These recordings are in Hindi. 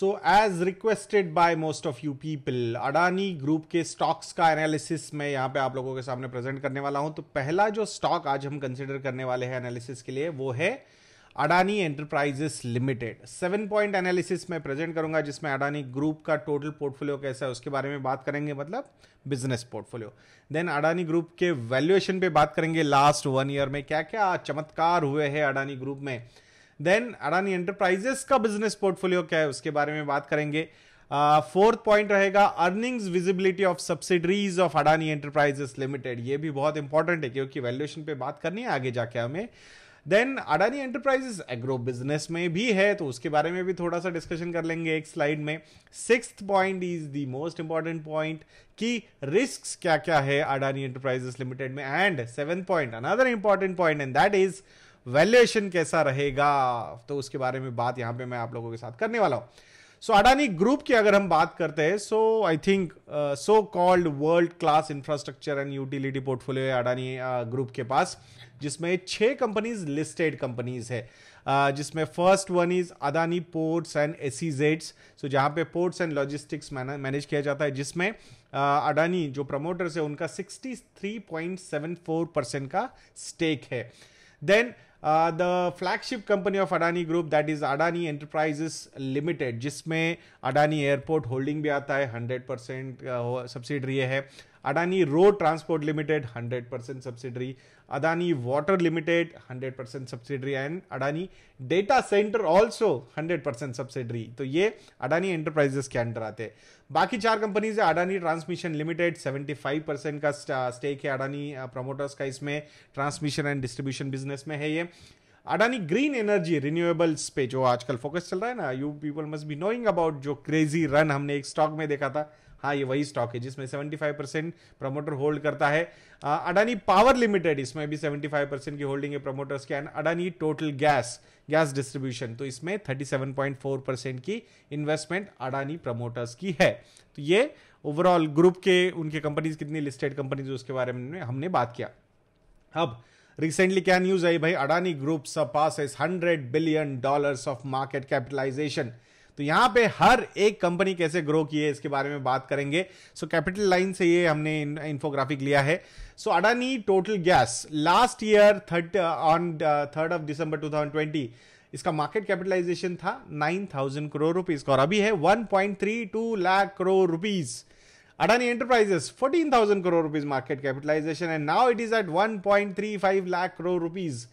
So as requested by most of you people Adani group के स्टॉक्स का एनालिसिस मैं यहाँ पे आप लोगों के सामने प्रेजेंट करने वाला हूँ तो पहला जो स्टॉक आज हम कंसिडर करने वाले हैं एनालिसिस के लिए वो है Adani Enterprises Limited seven point analysis मैं प्रेजेंट करूंगा जिसमें अडानी ग्रुप का टोटल पोर्टफोलियो कैसा है उसके बारे में बात करेंगे मतलब business portfolio then Adani group के वैल्यूएशन पे बात करेंगे लास्ट वन ईयर में क्या क्या चमत्कार हुए हैं अडानी ग्रुप में देन अडानी एंटरप्राइजेस का बिजनेस पोर्टफोलियो क्या है उसके बारे में बात करेंगे फोर्थ uh, पॉइंट रहेगा earnings visibility of subsidiaries of Adani Enterprises Limited ये भी बहुत इंपॉर्टेंट है क्योंकि वैल्यूएशन पे बात करनी है आगे जाके हमें then Adani Enterprises agro business में भी है तो उसके बारे में भी थोड़ा सा डिस्कशन कर लेंगे एक स्लाइड में six point is the most important point कि रिस्क क्या क्या है अडानी एंटरप्राइजेस लिमिटेड में and seven point another important point and that is valuation कैसा रहेगा तो उसके बारे में बात यहां पे मैं आप लोगों के साथ करने वाला हूँ सो so, अडानी ग्रुप की अगर हम बात करते हैं so I think so called world class infrastructure and utility portfolio है अडानी ग्रुप uh, के पास जिसमें छह कंपनीज लिस्टेड कंपनीज है uh, जिसमें first one is Adani ports and एसीजेड्स सो जहां पे पोर्ट्स एंड लॉजिस्टिक्स मैनेज किया जाता है जिसमें uh, अडानी uh, जो प्रमोटर्स है उनका 63.74 परसेंट का स्टेक है then the flagship company of Adani group that is Adani Enterprises Limited जिसमें अडानी एयरपोर्ट होल्डिंग भी आता है हंड्रेड परसेंट सब्सिडरी है Adani road transport limited 100 percent subsidiary Adani water limited 100 percent subsidiary and Adani data centre also 100 percent subsidiary तो ये अडानी एंटरप्राइजेस के अंडर आते हैं बाकी चार कंपनीज है अडानी ट्रांसमिशन लिमिटेड 75 परसेंट का स्टेक है अडानी प्रमोटर्स का इसमें ट्रांसमिशन एंड डिस्ट्रीब्यूशन बिजनेस में है ये अडानी ग्रीन एनर्जी रिन्यूएबल्स पे जो आजकल फोकस चल रहा है ना you people must be knowing about जो क्रेजी रन हमने एक स्टॉक में देखा था हाँ ये वही स्टॉक है जिसमें 75 परसेंट प्रमोटर होल्ड करता है अडानी पावर लिमिटेड इसमें भी 75 परसेंट की होल्डिंग है प्रमोटर्स के and Adani total gas gas distribution तो इसमें 37.4 परसेंट की इन्वेस्टमेंट अडानी प्रमोटर्स की है तो ये ओवरऑल ग्रुप के उनके कंपनीज कितनी लिस्टेड कंपनीज उसके बारे में हमने बात किया अब रिसेंटली क्या न्यूज आई भाई Adani group surpasses hundred billion dollar of market capitalisation तो यहां पे हर एक कंपनी कैसे ग्रो की है इसके बारे में बात करेंगे सो कैपिटल लाइन से ये हमने इन्फोग्राफिक लिया है so Adani total gas last year third on third of December 2020 इसका मार्केट कैपिटलाइजेशन था 9000 करोड़ रुपीज का और अभी है 1.32 lakh crore rupees Adani Enterprises 14,000 crore rupees market capitalization and now it is at 1.35 lakh crore rupees.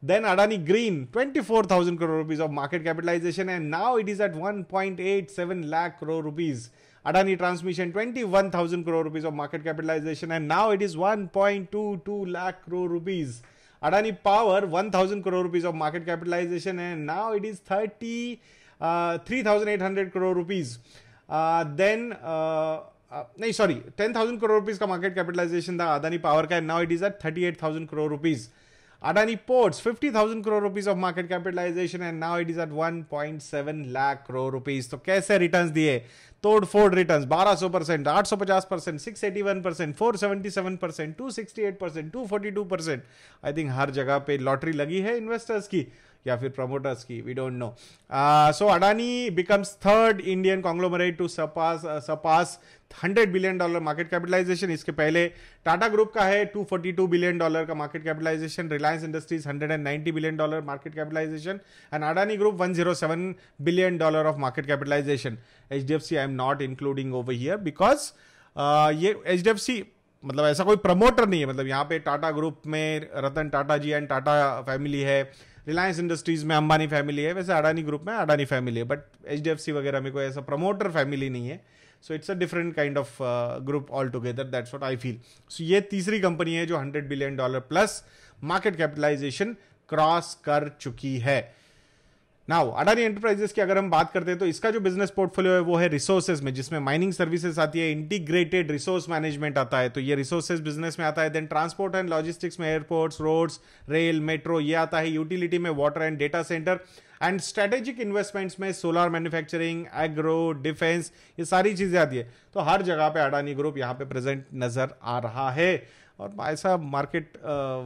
Then Adani Green 24,000 crore rupees of market capitalization and now it is at 1.87 lakh crore rupees. Adani Transmission 21,000 crore rupees of market capitalization and now it is 1.22 lakh crore rupees. Adani Power 1000 crore rupees of market capitalization and now it is 30 uh, 3800 crore rupees. Uh, then uh, Uh, नहीं sorry ten thousand crore rupees का मार्केट कैपिटलाइजेशन था अदानी पावर का now it is at thirty eight thousand crore rupees Adani ports fifty thousand crore rupees of market capitalisation and now it is at one point seven lakh crore rupees तो कैसे रिटर्न दिए तोड़ फोड़ रिटर्न बारह सौ परसेंट आठ सौ पचास percent six eighty one percent four seventy seven percent two sixty eight percent two forty two percent I think हर जगह पे लॉटरी लगी है इन्वेस्टर्स की या फिर प्रमोटर्स की we don't know so Adani becomes third Indian conglomerate to surpass surpass hundred billion dollar market capitalisation इसके पहले टाटा ग्रुप का है two forty two billion dollar का market capitalisation Reliance industries hundred and ninety billion dollar market capitalisation and Adani group one zero seven billion dollar of market capitalisation H D F C I am not including over here because ये एच डी एफ सी मतलब ऐसा कोई प्रमोटर नहीं है मतलब यहाँ पे टाटा ग्रुप में रतन टाटा जी एंड टाटा फैमिली है रिलायंस इंडस्ट्रीज में अंबानी फैमिली है वैसे अडानी ग्रुप में अडानी फैमिली है बट एच वगैरह में कोई ऐसा प्रमोटर फैमिली नहीं है so it's a different kind of group altogether that's what I feel so ये तीसरी कंपनी है जो hundred billion dollar plus market capitalisation cross कर चुकी है नाउ अडानी एंटरप्राइजेस की अगर हम बात करते हैं तो इसका जो बिजनेस पोर्टफोलियो है वो है रिसोर्सेज में जिसमें माइनिंग सर्विसेज आती है इंटीग्रेटेड रिसोर्स मैनेजमेंट आता है तो ये रिसोर्सेज बिजनेस में आता है देन ट्रांसपोर्ट एंड लॉजिस्टिक्स में एयरपोर्ट्स रोड्स रेल मेट्रो ये आता है यूटिलिटी में water and data centre and strategic investments में सोलर मैन्युफैक्चरिंग एग्रो डिफेंस ये सारी चीज़ें आती है तो हर जगह पे अडानी ग्रुप यहाँ पे प्रेजेंट नज़र आ रहा है और ऐसा मार्केट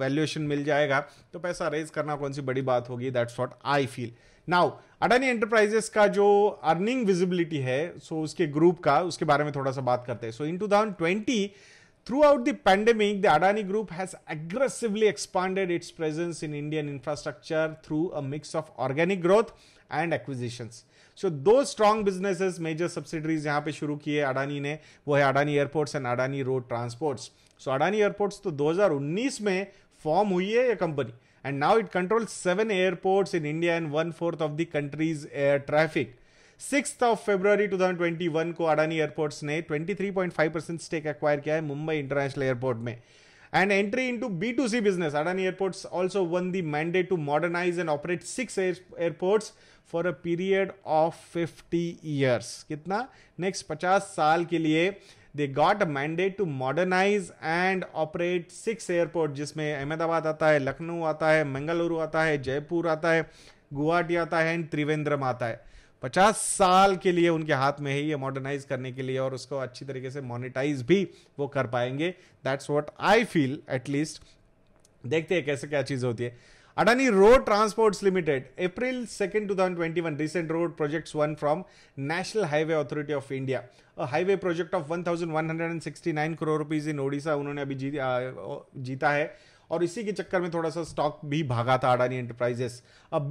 वैल्यूएशन मिल जाएगा तो पैसा रेज करना कौन सी बड़ी बात होगी that's what I feel now Adani enterprises का जो अर्निंग विजिबिलिटी है सो so उसके ग्रुप का उसके बारे में थोड़ा सा बात करते हैं so in two thousand twenty Throughout the pandemic, the Adani Group has aggressively expanded its presence in Indian infrastructure through a mix of organic growth and acquisitions. So those strong businesses, major subsidiaries यहाँ पे शुरू किए अडानी ने वो Adani Adani airports and Adani road transports so Adani airports तो 2019 it फॉर्म हुई है ये company and now it controls seven airports in India and one fourth of the six of February two thousand twenty one को अडानी एयरपोर्ट्स ने twenty three point five percent stake acquire किया है मुंबई इंटरनेशनल एयरपोर्ट में and entry into B to C business Adani airports also one the mandate to modernise and operate six airports for a period of fifty years कितना नेक्स्ट पचास साल के लिए they got a mandate to modernise and operate six airport जिसमें अहमदाबाद आता है लखनऊ आता है मंगलुरु आता है जयपुर आता है गुवाहाटी आता है एंड त्रिवेंद्रम आता है पचास साल के लिए उनके हाथ में है ये मॉडर्नाइज करने के लिए और उसको अच्छी तरीके से मॉनिटाइज भी वो कर पाएंगे that's what I feel at least देखते हैं कैसे क्या चीज होती है Adani road transports limited April second two thousand twenty one recent road projects won from national highway authority of India highway project of one thousand one hundred and sixty nine crore rupees in Odisha उन्होंने अभी जीता है और इसी के चक्कर में थोड़ा सा स्टॉक भी भागा था Adani enterprises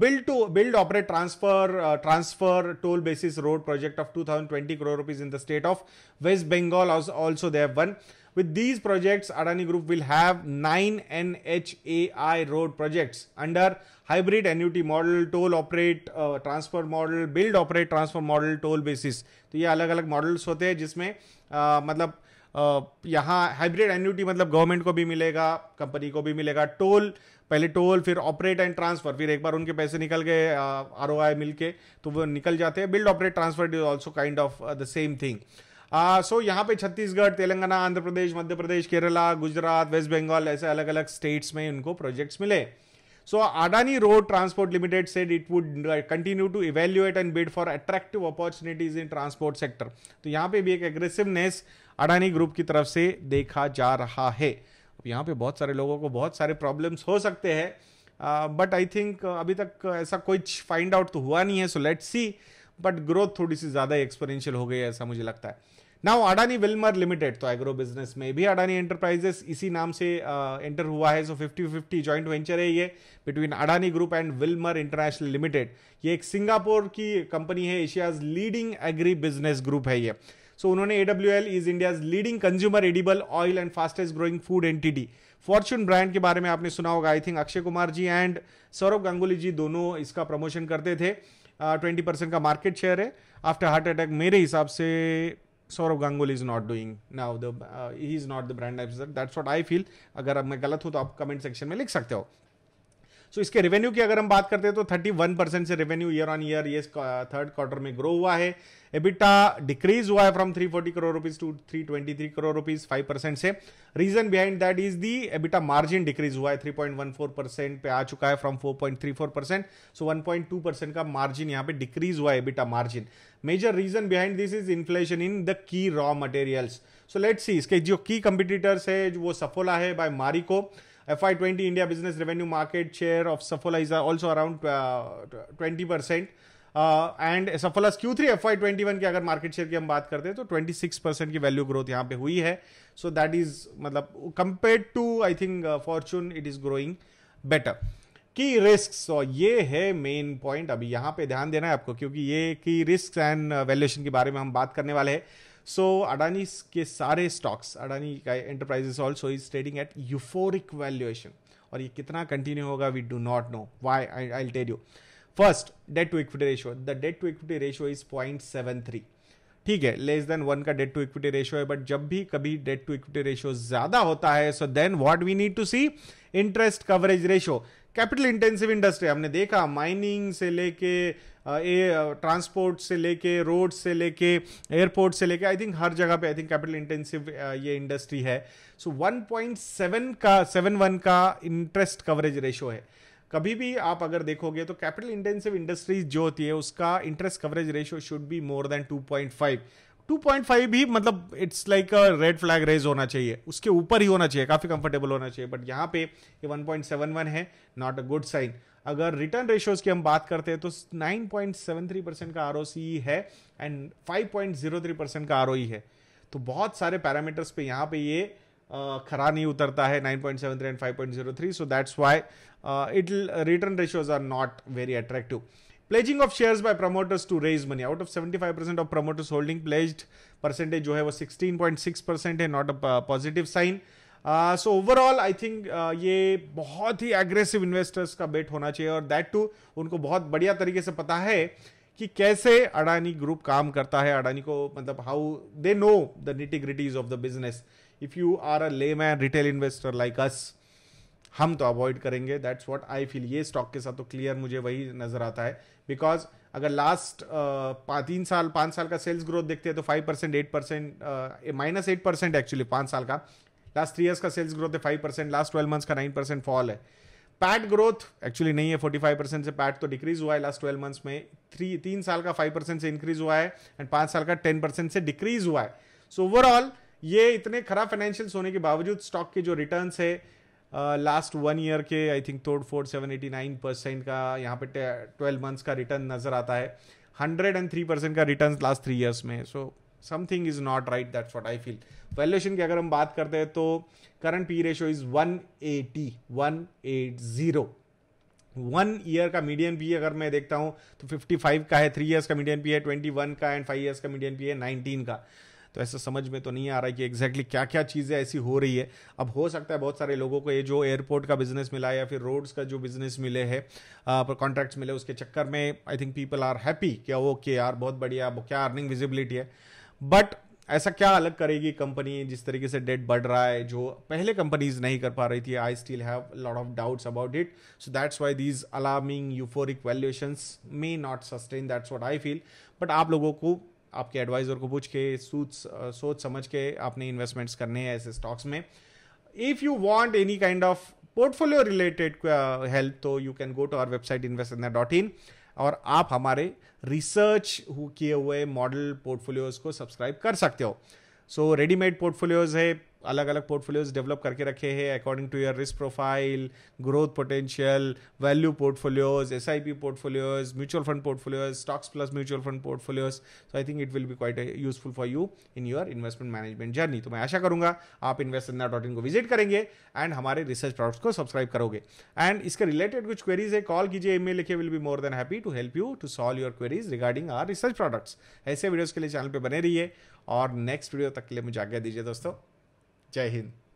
build to build operate transfer transfer toll basis road project of 2020 crore rupees in the state of west Bengal also they've won with these projects Adani group will have nine N H A I road projects under hybrid annuity model toll operate transfer model build operate transfer model toll basis तो ये अलग अलग मॉडल्स होते हैं जिसमें uh, मतलब यहाँ हाइब्रिड एन्यूटी मतलब गवर्नमेंट को भी मिलेगा कंपनी को भी मिलेगा टोल पहले टोल फिर ऑपरेट एंड ट्रांसफर फिर एक बार उनके पैसे निकल गए आर ओ आई मिल के तो वो निकल जाते हैं build operate transfer is also kind of the same thing so यहाँ पे छत्तीसगढ़ तेलंगाना आंध्र प्रदेश मध्य प्रदेश केरला गुजरात वेस्ट बंगाल ऐसे अलग अलग स्टेट्स में उनको प्रोजेक्ट्स मिले So Adani Road Transport Limited said it would continue to evaluate and bid for attractive opportunities in transport sector. तो यहाँ पे भी एक aggressiveness अडानी ग्रुप की तरफ से देखा जा रहा है अब यहाँ पे बहुत सारे लोगों को बहुत सारे प्रॉब्लम्स हो सकते हैं बट आई थिंक अभी तक ऐसा कुछ फाइंड आउट तो हुआ नहीं है so let's see but growth थोड़ी सी ज़्यादा एक्सपोनेंशियल हो गई है ऐसा मुझे लगता है नाउ अडानी विलमर लिमिटेड तो एग्रो बिजनेस में भी अडानी एंटरप्राइजेस इसी नाम से एंटर uh, हुआ है so fifty fifty joint venture है ये between Adani group and Wilmar international limited ये एक सिंगापुर की कंपनी है Asia's leading agri business group है ये सो so, उन्होंने A W L is India's leading consumer edible oil and fastest growing food entity Fortune brand के बारे में आपने सुना होगा I think Akshay Kumar ji and Sourav Ganguly ji दोनों इसका प्रमोशन करते थे ट्वेंटी uh, परसेंट का मार्केट शेयर है आफ्टर हार्ट अटैक मेरे हिसाब से Sourav Ganguly is not doing now the he is not the brand ambassador that's what I feel अगर अब मैं गलत हूँ तो आप कमेंट सेक्शन में लिख सकते हो सो इसके रेवेन्यू की अगर हम बात करते हैं तो थर्टी वन परसेंट से रेवेन्यू ईयर ऑन ईयर ये थर्ड क्वार्टर में ग्रो हुआ है एबिटा डिक्रीज हुआ है from three forty crore rupees to three twenty three crore rupees five percent से reason behind that is the EBITDA margin decrease हुआ है three point one four percent पे आ चुका है from four point three four percent so one point two percent का मार्जिन यहाँ पे डिक्रीज हुआ है EBITDA margin major reason behind this is inflation in the की raw materials so let's see इसके जो की कंपिटिटर्स है जो वो सफोला है by Marico FY20 India business revenue market share of Saffola is uh, also around 20%. And Saffola's Q three F Y twenty one की अगर मार्केट शेयर की हम बात करते हैं तो ट्वेंटी सिक्स परसेंट की वैल्यू ग्रोथ यहाँ पे हुई है सो दैट इज मतलब compare to I think Fortune it is growing better की रिस्क सो ये है मेन पॉइंट अभी यहाँ पे ध्यान देना है आपको क्योंकि ये की रिस्क एंड वैल्यूएशन के बारे में हम बात करने वाले हैं सो अडानी के सारे स्टॉक्स अडानी का enterprises also is trading at euphoric valuation और ये कितना कंटिन्यू होगा we do not know why I tell you first debt to equity ratio the debt to equity ratio is point seven three ठीक है लेस देन वन का डेट टू इक्विटी रेशियो है बट जब भी कभी डेट टू इक्विटी रेशियो ज्यादा होता है so then what we need to see interest coverage ratio capital intensive industry हमने देखा माइनिंग से लेके ए ट्रांसपोर्ट से लेके रोड से लेके एयरपोर्ट से लेके आई थिंक हर जगह पे आई थिंक कैपिटल इंटेंसिव ये इंडस्ट्री है सो so 1.7 का 71 का इंटरेस्ट कवरेज रेशो है कभी भी आप अगर देखोगे तो कैपिटल इंटेंसिव इंडस्ट्रीज जो होती है उसका interest coverage ratio should be more than 2.5 2.5 भी मतलब it's like a red flag raise होना चाहिए उसके ऊपर ही होना चाहिए काफ़ी कंफर्टेबल होना चाहिए बट यहाँ पे ये 1.71 है नॉट अ गुड साइन अगर रिटर्न रेशियोज की हम बात करते हैं तो 9.73 परसेंट का आर e है एंड 5.03 परसेंट का आर e है तो बहुत सारे पैरामीटर्स पे यहाँ पे ये खरा नहीं उतरता है 9.73 एंड 5.03 so that's why it return ratios are not very attractive pledging of shares by promoters to raise money out of 75% of promoters holding pledged percentage जो है वो 16.6 परसेंट है not a positive sign so overall I think ये बहुत ही एग्रेसिव इन्वेस्टर्स का बेट होना चाहिए और दैट टू उनको बहुत बढ़िया तरीके से पता है कि कैसे अडानी ग्रुप काम करता है अडानी को मतलब how they know the nitty gritties of the business if you are a layman retail investor like us हम तो अवॉइड करेंगे दैट्स व्हाट आई फील ये स्टॉक के साथ तो क्लियर मुझे वही नजर आता है बिकॉज अगर लास्ट uh, तीन साल पाँच साल का सेल्स ग्रोथ देखते हैं तो five percent eight percent minus eight percent actually पाँच साल का लास्ट थ्री ईयर्स का सेल्स ग्रोथ है five percent last twelve months का नाइन परसेंट फॉल है पैट ग्रोथ एक्चुअली नहीं है फोर्टी फाइव परसेंट से पैट तो डिक्रीज हुआ है लास्ट ट्वेल्व मंथ्स में थ्री तीन साल का फाइव परसेंट से इंक्रीज हुआ है एंड पाँच साल का टेन परसेंट से डिक्रीज हुआ है सो so, ओवरऑल ये इतने खराब फाइनेंशियल्स होने के बावजूद स्टॉक के जो रिटर्न्स है लास्ट वन ईयर के आई थिंक थोड़ फोड़ सेवन एटी नाइन परसेंट का यहाँ पे ट्वेल्व मंथ्स का रिटर्न नज़र आता है हंड्रेड एंड थ्री परसेंट का रिटर्न लास्ट थ्री ईयर्स में so something is not right that's what I feel valuation की अगर हम बात करते हैं तो current P ratio is one eighty one eight zero one year का मीडियम पी अगर मैं देखता हूँ तो फिफ्टी फाइव का है थ्री ईयर्स का मीडियम पी है ट्वेंटी वन का एंड फाइव ईयर्स का मीडियम पी है नाइनटीन का तो ऐसा समझ में तो नहीं आ रहा है कि एग्जैक्टली क्या क्या चीज़ें ऐसी हो रही है अब हो सकता है बहुत सारे लोगों को ये जो एयरपोर्ट का बिजनेस मिला या फिर रोड्स का जो बिजनेस मिले है कॉन्ट्रैक्ट्स मिले उसके चक्कर में I think people are happy क्या ओके यार बहुत बढ़िया क्या अर्निंग विजिबिलिटी है बट ऐसा क्या अलग करेगी कंपनी जिस तरीके से डेट बढ़ रहा है जो पहले कंपनीज नहीं कर पा रही थी I still have lot of doubts about it so that's why these alarming euphoric valuations may not sustain that's what I feel but आप लोगों को आपके एडवाइज़र को पूछ के सोच सोच समझ के आपने इन्वेस्टमेंट्स करने हैं ऐसे स्टॉक्स में if you want any kind of portfolio related help तो you can go to our website invest dot in और आप हमारे रिसर्च किए हुए मॉडल पोर्टफोलियोज को सब्सक्राइब कर सकते हो सो रेडीमेड पोर्टफोलियोज है अलग अलग पोर्टफोलियोज डेवलप करके रखे हैं according to your risk profile growth potential value portfolios S I P portfolios mutual fund portfolios stocks plus mutual fund portfolios so I think it will be quite useful for you in your investment management journey तो मैं आशा करूंगा आप इन्वेस्ट डॉट इन को विजिट करेंगे एंड हमारे रिसर्च प्रोडक्ट्स को सब्सक्राइब करोगे एंड इसके रिलेटेड कुछ क्वेरीज है कॉल कीजिए मेल लिखे will be more than happy to help you to solve your queries regarding our research products ऐसे वीडियोज के लिए चैनल पर बने रहिए और नेक्स्ट वीडियो तक के लिए मुझे आज्ञा दीजिए दोस्तों जय हिंद